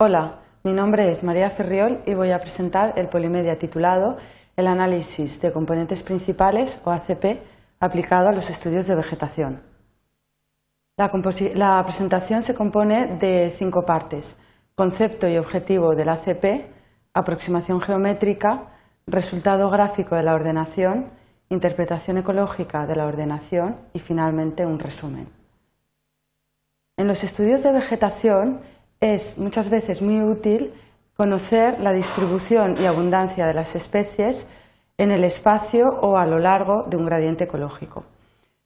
Hola, mi nombre es María Ferriol y voy a presentar el polimedia titulado El análisis de componentes principales o ACP aplicado a los estudios de vegetación. La, presentación se compone de cinco partes: concepto y objetivo del ACP, aproximación geométrica, resultado gráfico de la ordenación, interpretación ecológica de la ordenación y finalmente un resumen. En los estudios de vegetación es muchas veces muy útil conocer la distribución y abundancia de las especies en el espacio o a lo largo de un gradiente ecológico.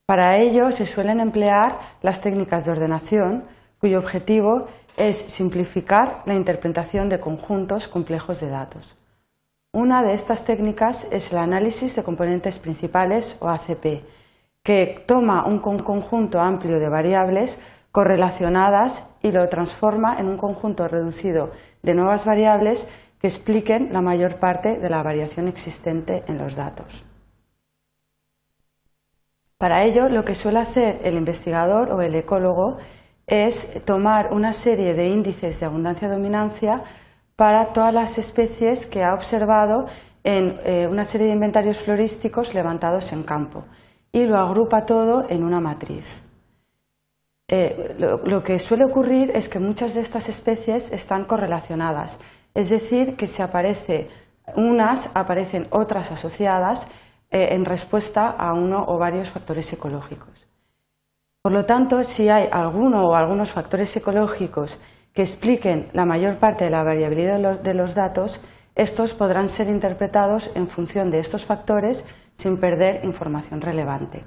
Para ello se suelen emplear las técnicas de ordenación, cuyo objetivo es simplificar la interpretación de conjuntos complejos de datos. Una de estas técnicas es el análisis de componentes principales o ACP, que toma un conjunto amplio de variables correlacionadas y lo transforma en un conjunto reducido de nuevas variables que expliquen la mayor parte de la variación existente en los datos. Para ello, lo que suele hacer el investigador o el ecólogo es tomar una serie de índices de abundancia-dominancia para todas las especies que ha observado en eh, una serie de inventarios florísticos levantados en campo y lo agrupa todo en una matriz. Eh, lo, que suele ocurrir es que muchas de estas especies están correlacionadas, es decir, que si aparece unas, aparecen otras asociadas eh, en respuesta a uno o varios factores ecológicos. Por lo tanto, si hay alguno o algunos factores ecológicos que expliquen la mayor parte de la variabilidad de los datos, estos podrán ser interpretados en función de estos factores sin perder información relevante.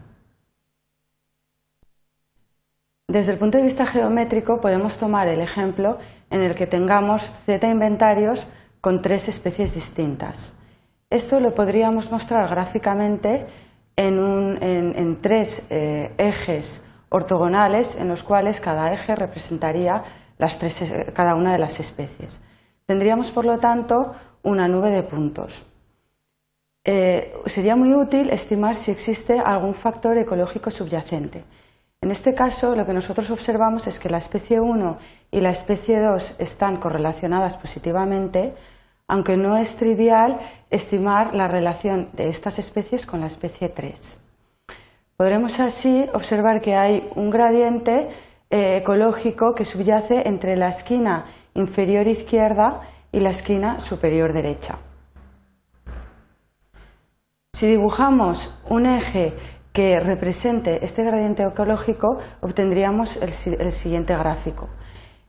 Desde el punto de vista geométrico podemos tomar el ejemplo en el que tengamos z inventarios con tres especies distintas. Esto lo podríamos mostrar gráficamente en, tres eh, ejes ortogonales en los cuales cada eje representaría eh, cada una de las especies. Tendríamos, por lo tanto, una nube de puntos. Eh, sería muy útil estimar si existe algún factor ecológico subyacente. En este caso, lo que nosotros observamos es que la especie 1 y la especie 2 están correlacionadas positivamente, aunque no es trivial estimar la relación de estas especies con la especie 3. Podremos así observar que hay un gradiente eh, ecológico que subyace entre la esquina inferior izquierda y la esquina superior derecha. Si dibujamos un eje que represente este gradiente ecológico, obtendríamos el, siguiente gráfico.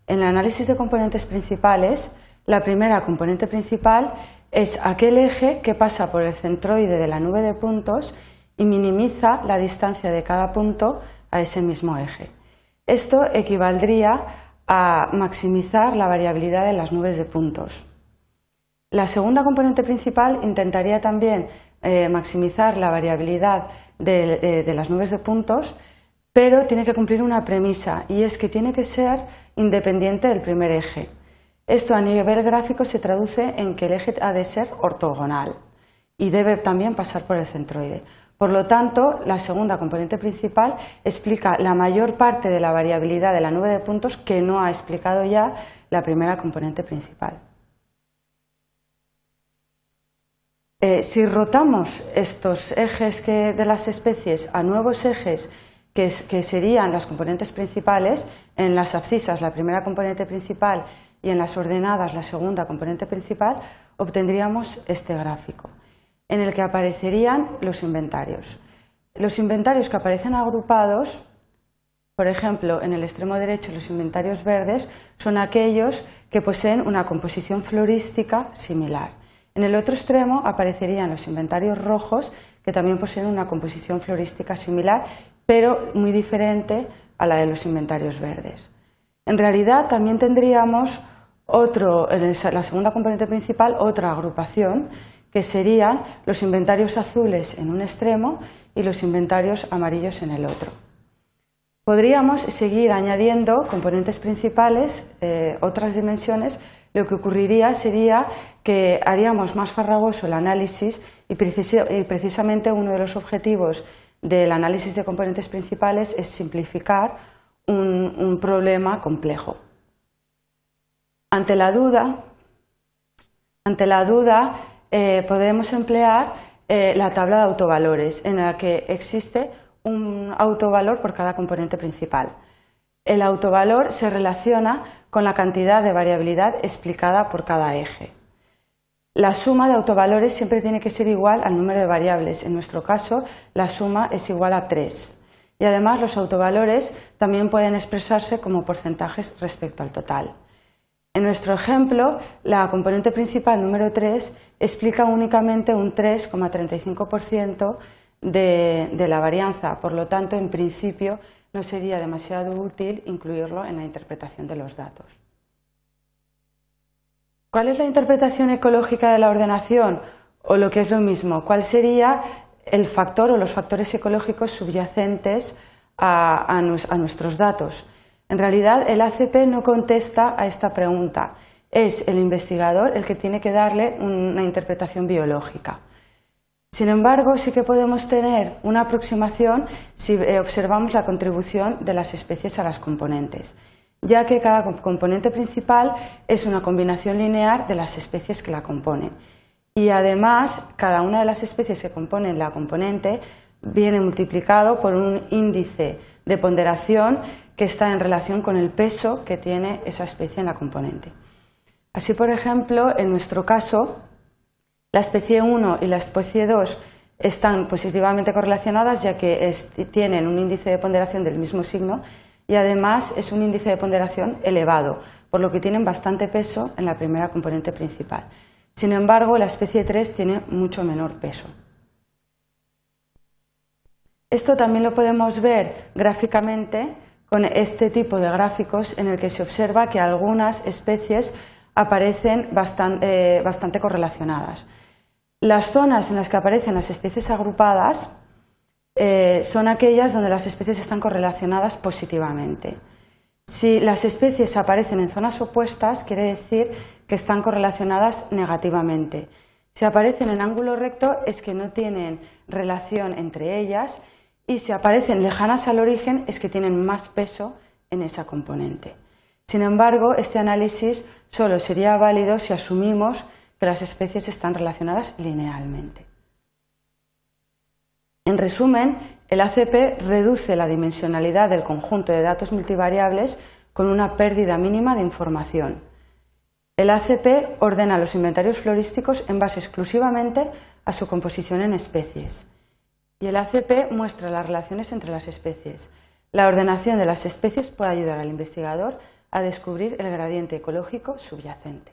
En el análisis de componentes principales, la primera componente principal es aquel eje que pasa por el centroide de la nube de puntos y minimiza la distancia de cada punto a ese mismo eje. Esto equivaldría a maximizar la variabilidad de las nubes de puntos. La segunda componente principal intentaría también eh, maximizar la variabilidad de, eh, de las nubes de puntos, pero tiene que cumplir una premisa y es que tiene que ser independiente del primer eje. Esto a nivel gráfico se traduce en que el eje ha de ser ortogonal y debe también pasar por el centroide. Por lo tanto, la segunda componente principal explica la mayor parte de la variabilidad de la nube de puntos que no ha explicado ya la primera componente principal. Eh, si rotamos estos ejes de las especies a nuevos ejes que, serían las componentes principales, en las abscisas la primera componente principal y en las ordenadas la segunda componente principal, obtendríamos este gráfico en el que aparecerían los inventarios. Los inventarios que aparecen agrupados, por ejemplo, en el extremo derecho los inventarios verdes, son aquellos que poseen una composición florística similar. En el otro extremo aparecerían los inventarios rojos, que también poseen una composición florística similar, pero muy diferente a la de los inventarios verdes. En realidad también tendríamos la segunda componente principal, otra agrupación, que serían los inventarios azules en un extremo y los inventarios amarillos en el otro. Podríamos seguir añadiendo componentes principales, eh, otras dimensiones, lo que ocurriría sería que haríamos más farragoso el análisis y eh, precisamente uno de los objetivos del análisis de componentes principales es simplificar un, problema complejo. Ante la duda, eh, podemos emplear eh, la tabla de autovalores en la que existe un autovalor por cada componente principal. El autovalor se relaciona con la cantidad de variabilidad explicada por cada eje. La suma de autovalores siempre tiene que ser igual al número de variables. En nuestro caso, la suma es igual a 3. Y además, los autovalores también pueden expresarse como porcentajes respecto al total. En nuestro ejemplo, la componente principal número 3 explica únicamente un 3,35% de, de la varianza. Por lo tanto, en principio, no sería demasiado útil incluirlo en la interpretación de los datos. ¿Cuál es la interpretación ecológica de la ordenación? O lo que es lo mismo, ¿cuál sería el factor o los factores ecológicos subyacentes a, a nuestros datos? En realidad, el ACP no contesta a esta pregunta. Es el investigador el que tiene que darle una interpretación biológica. Sin embargo, sí que podemos tener una aproximación si eh, observamos la contribución de las especies a las componentes, ya que cada componente principal es una combinación lineal de las especies que la componen. Y además, cada una de las especies que componen la componente viene multiplicado por un índice de ponderación que está en relación con el peso que tiene esa especie en la componente. Así, por ejemplo, en nuestro caso, la especie 1 y la especie 2 están positivamente correlacionadas ya que tienen un índice de ponderación del mismo signo y además es un índice de ponderación elevado, por lo que tienen bastante peso en la primera componente principal. Sin embargo, la especie 3 tiene mucho menor peso. Esto también lo podemos ver gráficamente con este tipo de gráficos en el que se observa que algunas especies aparecen eh, bastante correlacionadas. Las zonas en las que aparecen las especies agrupadas eh, son aquellas donde las especies están correlacionadas positivamente. Si las especies aparecen en zonas opuestas, quiere decir que están correlacionadas negativamente. Si aparecen en ángulo recto es que no tienen relación entre ellas y si aparecen lejanas al origen es que tienen más peso en esa componente. Sin embargo, este análisis solo sería válido si asumimos las especies están relacionadas linealmente. En resumen, el ACP reduce la dimensionalidad del conjunto de datos multivariables con una pérdida mínima de información. El ACP ordena los inventarios florísticos en base exclusivamente a su composición en especies. Y el ACP muestra las relaciones entre las especies. La ordenación de las especies puede ayudar al investigador a descubrir el gradiente ecológico subyacente.